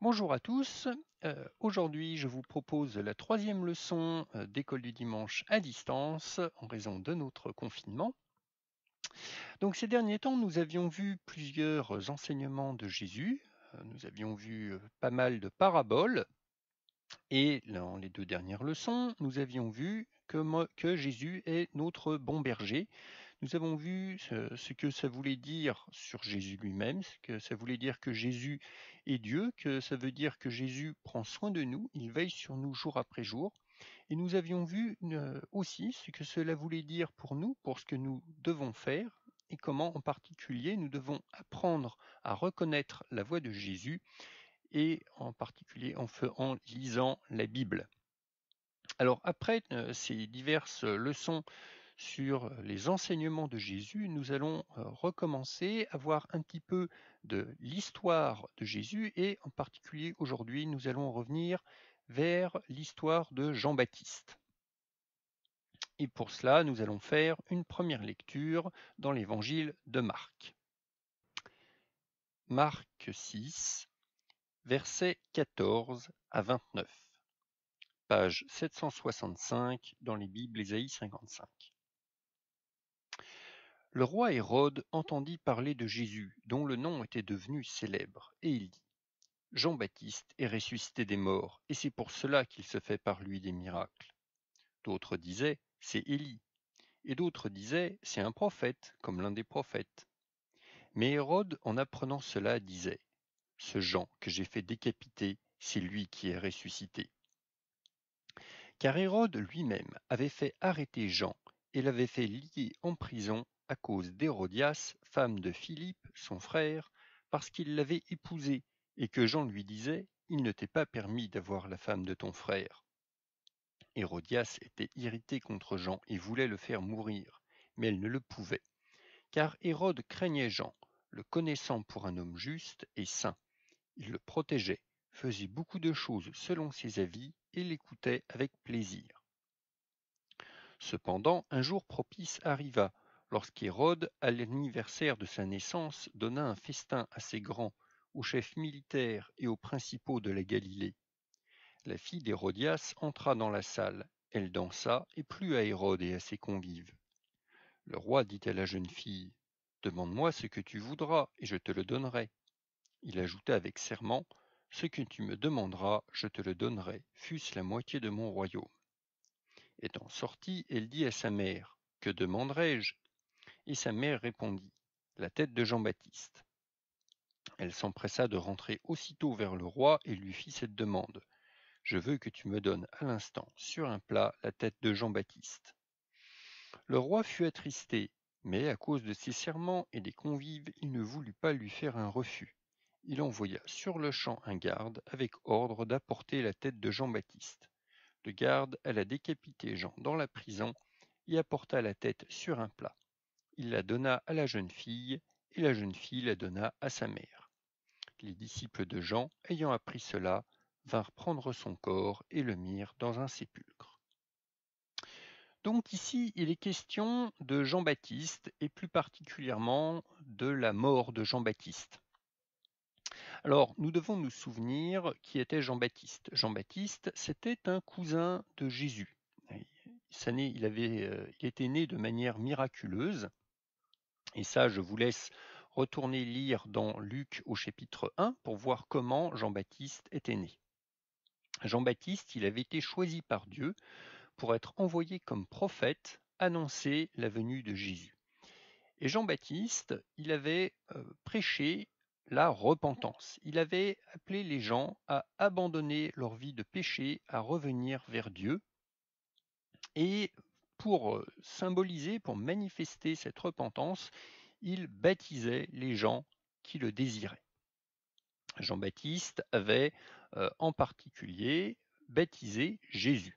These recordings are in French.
Bonjour à tous. Euh, aujourd'hui, je vous propose la troisième leçon euh, d'école du dimanche à distance en raison de notre confinement. Donc ces derniers temps, nous avions vu plusieurs euh, enseignements de Jésus, nous avions vu pas mal de paraboles, et dans les deux dernières leçons, nous avions vu que Jésus est notre bon berger, nous avons vu ce que ça voulait dire sur Jésus lui-même, ce que ça voulait dire que Jésus est Dieu, que ça veut dire que Jésus prend soin de nous, il veille sur nous jour après jour. Et nous avions vu euh, aussi ce que cela voulait dire pour nous, pour ce que nous devons faire, et comment en particulier nous devons apprendre à reconnaître la voix de Jésus, et en particulier en, lisant la Bible. Alors après euh, ces diverses leçons sur les enseignements de Jésus, nous allons euh, recommencer à voir un petit peu de l'histoire de Jésus et en particulier aujourd'hui, nous allons revenir vers l'histoire de Jean-Baptiste. Et pour cela, nous allons faire une première lecture dans l'évangile de Marc. Marc 6, versets 14 à 29, page 765 dans les Bibles Ésaïe 55. Le roi Hérode entendit parler de Jésus, dont le nom était devenu célèbre, et il dit Jean-Baptiste est ressuscité des morts, et c'est pour cela qu'il se fait par lui des miracles. D'autres disaient C'est Élie. Et d'autres disaient C'est un prophète, comme l'un des prophètes. Mais Hérode, en apprenant cela, disait Ce Jean que j'ai fait décapiter, c'est lui qui est ressuscité. Car Hérode lui-même avait fait arrêter Jean et l'avait fait lier en prison à cause d'Hérodias, femme de Philippe, son frère, parce qu'il l'avait épousée, et que Jean lui disait Il ne t'est pas permis d'avoir la femme de ton frère. Hérodias était irrité contre Jean et voulait le faire mourir, mais elle ne le pouvait, car Hérode craignait Jean, le connaissant pour un homme juste et saint. Il le protégeait, faisait beaucoup de choses selon ses avis et l'écoutait avec plaisir. Cependant, un jour propice arriva lorsqu'Hérode, à l'anniversaire de sa naissance, donna un festin à ses grands, aux chefs militaires et aux principaux de la Galilée. La fille d'Hérodias entra dans la salle, elle dansa et plut à Hérode et à ses convives. Le roi dit à la jeune fille, Demande-moi ce que tu voudras, et je te le donnerai. Il ajouta avec serment, Ce que tu me demanderas, je te le donnerai, fût-ce la moitié de mon royaume. Étant sortie, elle dit à sa mère, Que demanderai-je et sa mère répondit: La tête de Jean-Baptiste. Elle s'empressa de rentrer aussitôt vers le roi et lui fit cette demande: Je veux que tu me donnes à l'instant, sur un plat, la tête de Jean-Baptiste. Le roi fut attristé, mais à cause de ses serments et des convives, il ne voulut pas lui faire un refus. Il envoya sur le champ un garde avec ordre d'apporter la tête de Jean-Baptiste. Le garde alla décapiter Jean dans la prison et apporta la tête sur un plat. Il la donna à la jeune fille, et la jeune fille la donna à sa mère. Les disciples de Jean, ayant appris cela, vinrent prendre son corps et le mirent dans un sépulcre. Donc ici, il est question de Jean-Baptiste et plus particulièrement de la mort de Jean-Baptiste. Alors, nous devons nous souvenir qui était Jean-Baptiste. Jean-Baptiste, c'était un cousin de Jésus. Il, euh, était né de manière miraculeuse et ça, je vous laisse retourner lire dans Luc au chapitre 1 pour voir comment Jean-Baptiste était né. Jean-Baptiste, il avait été choisi par Dieu pour être envoyé comme prophète annoncer la venue de Jésus. Et Jean-Baptiste, il avait euh, prêché la repentance. Il avait appelé les gens à abandonner leur vie de péché, à revenir vers Dieu. Et pour symboliser, pour manifester cette repentance, il baptisait les gens qui le désiraient. Jean-Baptiste avait en particulier baptisé Jésus.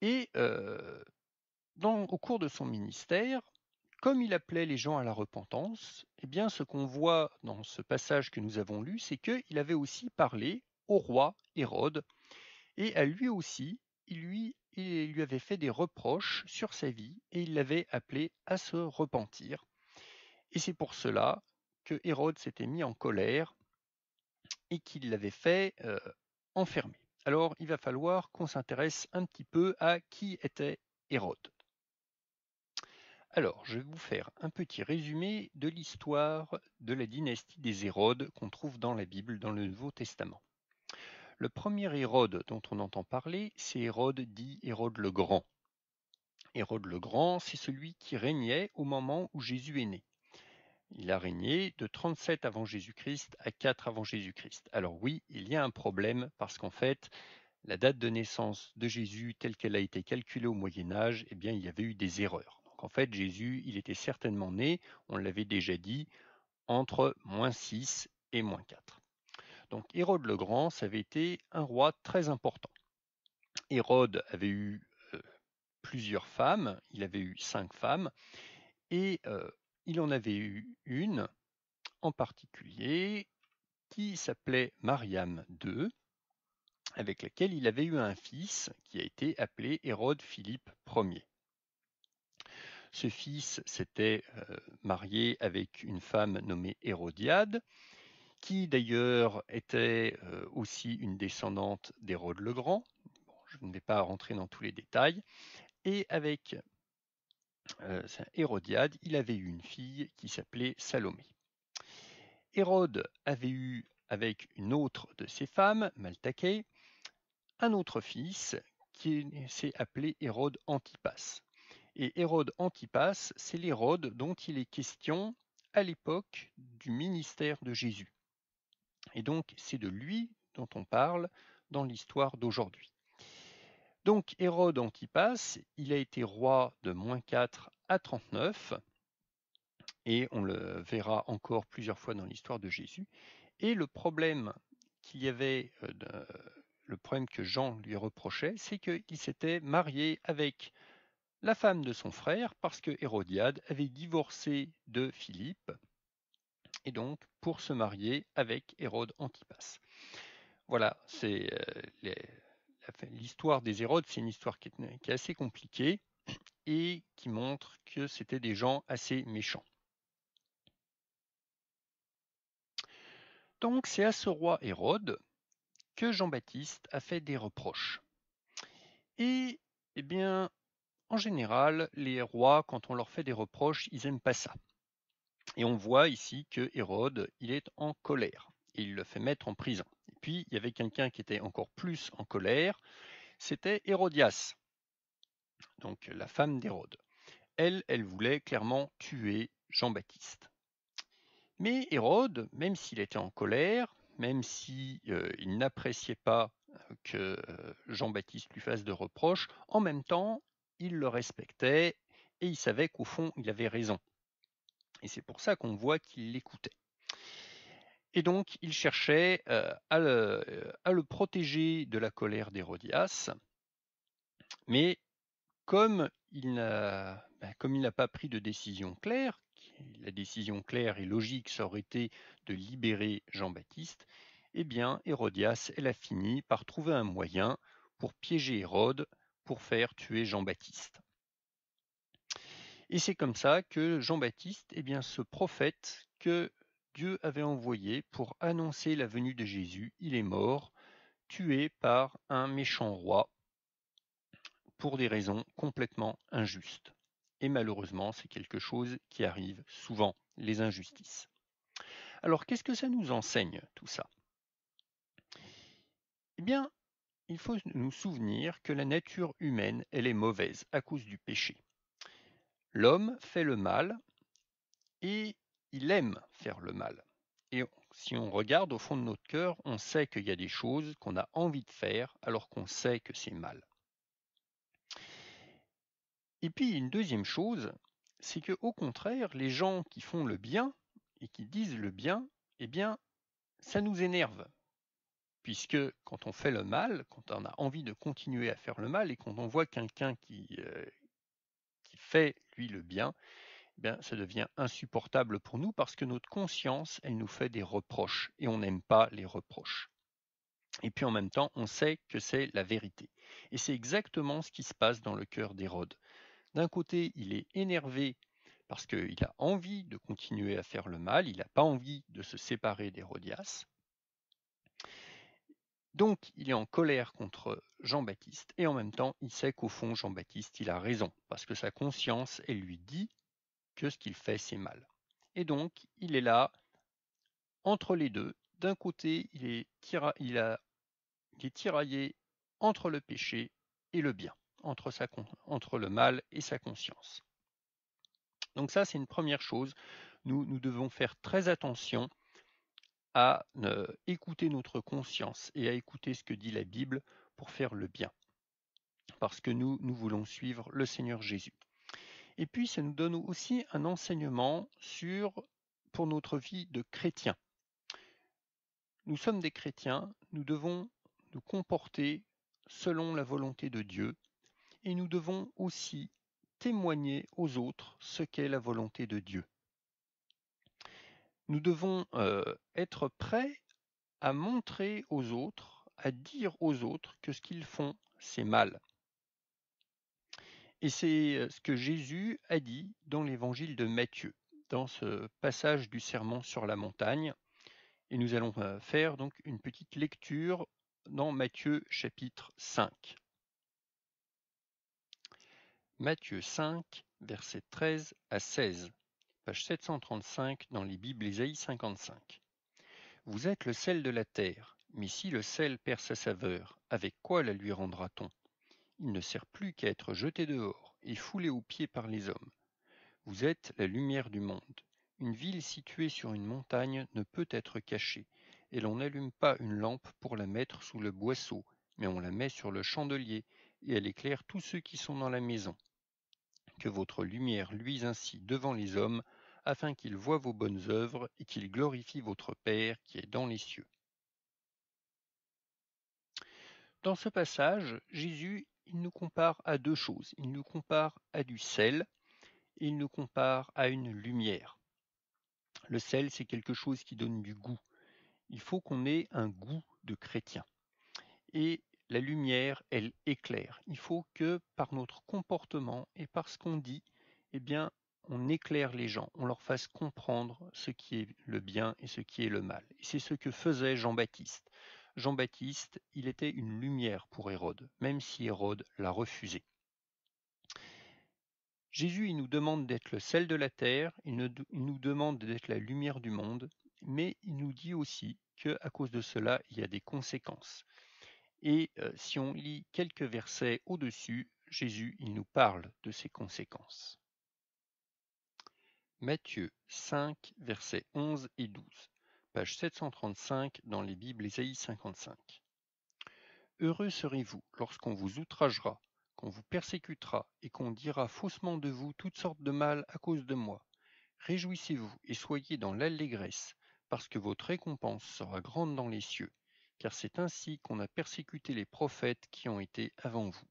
Et au cours de son ministère, comme il appelait les gens à la repentance, eh bien ce qu'on voit dans ce passage que nous avons lu, c'est qu'il avait aussi parlé au roi Hérode, et à lui aussi, il lui il lui avait fait des reproches sur sa vie et il l'avait appelé à se repentir. Et c'est pour cela que Hérode s'était mis en colère et qu'il l'avait fait euh, enfermer. Alors il va falloir qu'on s'intéresse un petit peu à qui était Hérode. Alors, je vais vous faire un petit résumé de l'histoire de la dynastie des Hérodes qu'on trouve dans la Bible, dans le Nouveau Testament. Le premier Hérode dont on entend parler, c'est Hérode dit Hérode le Grand. Hérode le Grand, c'est celui qui régnait au moment où Jésus est né. Il a régné de 37 avant Jésus-Christ à 4 avant Jésus-Christ. Alors oui, il y a un problème parce qu'en fait, la date de naissance de Jésus telle qu'elle a été calculée au Moyen Âge, eh bien, il y avait eu des erreurs. Donc en fait, Jésus, il était certainement né, on l'avait déjà dit, entre moins 6 et moins 4. Donc Hérode le Grand, ça avait été un roi très important. Hérode avait eu plusieurs femmes, il avait eu cinq femmes, et il en avait eu une en particulier qui s'appelait Mariam II, avec laquelle il avait eu un fils qui a été appelé Hérode Philippe Ier. Ce fils s'était marié avec une femme nommée Hérodiade, qui d'ailleurs était aussi une descendante d'Hérode le Grand. je ne vais pas rentrer dans tous les détails. Et avec Hérodiade, il avait eu une fille qui s'appelait Salomé. Hérode avait eu avec une autre de ses femmes, Maltaquée, un autre fils qui s'est appelé Hérode Antipas. Et Hérode Antipas, c'est l'Hérode dont il est question à l'époque du ministère de Jésus. Et donc, c'est de lui dont on parle dans l'histoire d'aujourd'hui. Donc, Hérode Antipas, il a été roi de moins 4 à 39, et on le verra encore plusieurs fois dans l'histoire de Jésus. Et le problème qu'il y avait, euh, le problème que Jean lui reprochait, c'est qu'il s'était marié avec la femme de son frère parce que Hérodiade avait divorcé de Philippe, et donc pour se marier avec Hérode Antipas. Voilà, c'est euh, l'histoire des Hérodes, c'est une histoire qui est, assez compliquée et qui montre que c'était des gens assez méchants. Donc c'est à ce roi Hérode que Jean-Baptiste a fait des reproches. Et eh bien, en général, les rois, quand on leur fait des reproches, ils n'aiment pas ça. Et on voit ici que Hérode, il est en colère. Et il le fait mettre en prison. Et puis, il y avait quelqu'un qui était encore plus en colère, c'était Hérodias, donc la femme d'Hérode. Elle, elle voulait clairement tuer Jean-Baptiste. Mais Hérode, même s'il était en colère, même s'il si, euh, n'appréciait pas euh, que euh, Jean-Baptiste lui fasse de reproches, en même temps, il le respectait et il savait qu'au fond, il avait raison. Et c'est pour ça qu'on voit qu'il l'écoutait. Et donc, il cherchait euh, euh, à, le, protéger de la colère d'Hérodias. Mais ben, comme il n'a pas pris de décision claire, la décision claire et logique, ça aurait été de libérer Jean-Baptiste, eh bien, Hérodias, elle a fini par trouver un moyen pour piéger Hérode, pour faire tuer Jean-Baptiste. Et c'est comme ça que Jean-Baptiste, eh bien, ce prophète que Dieu avait envoyé pour annoncer la venue de Jésus, il est mort, tué par un méchant roi pour des raisons complètement injustes. Et malheureusement, c'est quelque chose qui arrive souvent, les injustices. Alors, qu'est-ce que ça nous enseigne tout ça Eh bien, il faut nous souvenir que la nature humaine, elle est mauvaise à cause du péché l'homme fait le mal et il aime faire le mal. Et si on regarde au fond de notre cœur, on sait qu'il y a des choses qu'on a envie de faire alors qu'on sait que c'est mal. Et puis une deuxième chose, c'est que au contraire, les gens qui font le bien et qui disent le bien, eh bien, ça nous énerve. Puisque quand on fait le mal, quand on a envie de continuer à faire le mal et quand on voit quelqu'un qui, euh, fait, lui, le bien, eh bien, ça devient insupportable pour nous parce que notre conscience, elle nous fait des reproches et on n'aime pas les reproches. Et puis en même temps, on sait que c'est la vérité. Et c'est exactement ce qui se passe dans le cœur d'Hérode. D'un côté, il est énervé parce qu'il a envie de continuer à faire le mal, il n'a pas envie de se séparer d'Hérodias. Donc il est en colère contre Jean-Baptiste et en même temps il sait qu'au fond Jean-Baptiste il a raison parce que sa conscience elle lui dit que ce qu'il fait c'est mal. Et donc il est là entre les deux. D'un côté il est, est tiraillé entre le péché et le bien, entre, sa entre le mal et sa conscience. Donc ça c'est une première chose. nous devons faire très attention à écouter notre conscience et à écouter ce que dit la Bible pour faire le bien. Parce que nous, nous voulons suivre le Seigneur Jésus. Et puis, ça nous donne aussi un enseignement sur, pour notre vie de chrétien. Nous sommes des chrétiens, nous devons nous comporter selon la volonté de Dieu et nous devons aussi témoigner aux autres ce qu'est la volonté de Dieu. Nous devons être prêts à montrer aux autres, à dire aux autres que ce qu'ils font, c'est mal. Et c'est ce que Jésus a dit dans l'évangile de Matthieu, dans ce passage du sermon sur la montagne. Et nous allons faire donc une petite lecture dans Matthieu chapitre 5. Matthieu 5, versets 13 à 16 page 735 dans les Bibles 55. Vous êtes le sel de la terre, mais si le sel perd sa saveur, avec quoi la lui rendra-t-on Il ne sert plus qu'à être jeté dehors et foulé aux pieds par les hommes. Vous êtes la lumière du monde. Une ville située sur une montagne ne peut être cachée, et l'on n'allume pas une lampe pour la mettre sous le boisseau, mais on la met sur le chandelier, et elle éclaire tous ceux qui sont dans la maison. Que votre lumière luise ainsi devant les hommes, afin qu'ils voient vos bonnes œuvres et qu'ils glorifient votre Père qui est dans les cieux. Dans ce passage, Jésus il nous compare à deux choses. Il nous compare à du sel, et il nous compare à une lumière. Le sel, c'est quelque chose qui donne du goût. Il faut qu'on ait un goût de chrétien. Et la lumière, elle éclaire. Il faut que par notre comportement et par ce qu'on dit, eh bien, on éclaire les gens, on leur fasse comprendre ce qui est le bien et ce qui est le mal. Et c'est ce que faisait Jean-Baptiste. Jean-Baptiste, il était une lumière pour Hérode, même si Hérode l'a refusé. Jésus, il nous demande d'être le sel de la terre, il, nous demande d'être la lumière du monde, mais il nous dit aussi qu'à cause de cela, il y a des conséquences. Et euh, si on lit quelques versets au-dessus, Jésus, il nous parle de ses conséquences. Matthieu 5, versets 11 et 12, page 735 dans les Bibles Ésaïe 55. Heureux serez-vous lorsqu'on vous outragera, qu'on vous persécutera et qu'on dira faussement de vous toutes sortes de mal à cause de moi. Réjouissez-vous et soyez dans l'allégresse, parce que votre récompense sera grande dans les cieux car c'est ainsi qu'on a persécuté les prophètes qui ont été avant vous.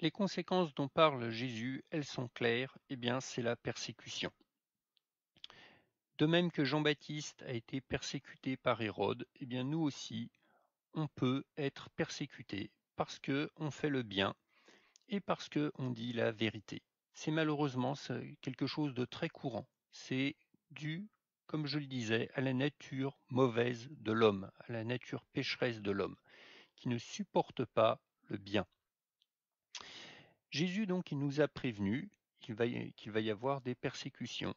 Les conséquences dont parle Jésus, elles sont claires, eh bien c'est la persécution. De même que Jean-Baptiste a été persécuté par Hérode, eh bien nous aussi, on peut être persécuté parce que on fait le bien et parce qu'on dit la vérité. C'est malheureusement quelque chose de très courant. C'est du comme je le disais, à la nature mauvaise de l'homme, à la nature pécheresse de l'homme, qui ne supporte pas le bien. Jésus donc, il nous a prévenus qu'il va, va y avoir des persécutions.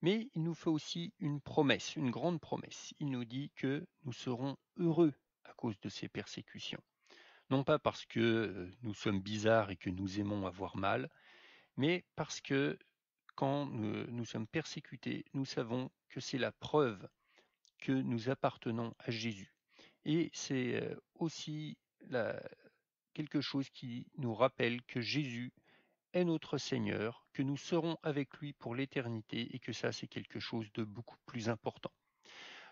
Mais il nous fait aussi une promesse, une grande promesse. Il nous dit que nous serons heureux à cause de ces persécutions. Non pas parce que euh, nous sommes bizarres et que nous aimons avoir mal, mais parce que quand euh, nous, sommes persécutés, nous savons que c'est la preuve que nous appartenons à Jésus. Et c'est euh, aussi quelque chose qui nous rappelle que Jésus est notre Seigneur, que nous serons avec lui pour l'éternité et que ça c'est quelque chose de beaucoup plus important.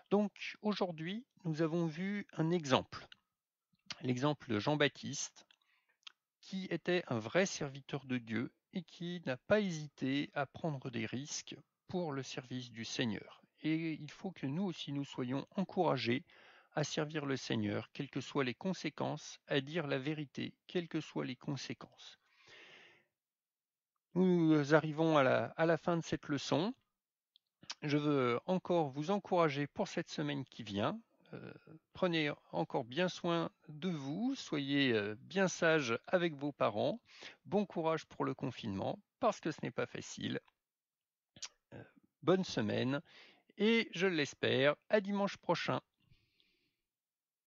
Donc aujourd'hui, nous avons vu un exemple, l'exemple de Jean-Baptiste, qui était un vrai serviteur de Dieu et qui n'a pas hésité à prendre des risques pour le service du Seigneur. Et il faut que nous aussi nous soyons encouragés à servir le Seigneur, quelles que soient les conséquences, à dire la vérité, quelles que soient les conséquences. Nous arrivons à la, à la fin de cette leçon. Je veux encore vous encourager pour cette semaine qui vient. Euh, prenez encore bien soin de vous, soyez euh, bien sage avec vos parents, bon courage pour le confinement, parce que ce n'est pas facile. Euh, bonne semaine et je l'espère à dimanche prochain.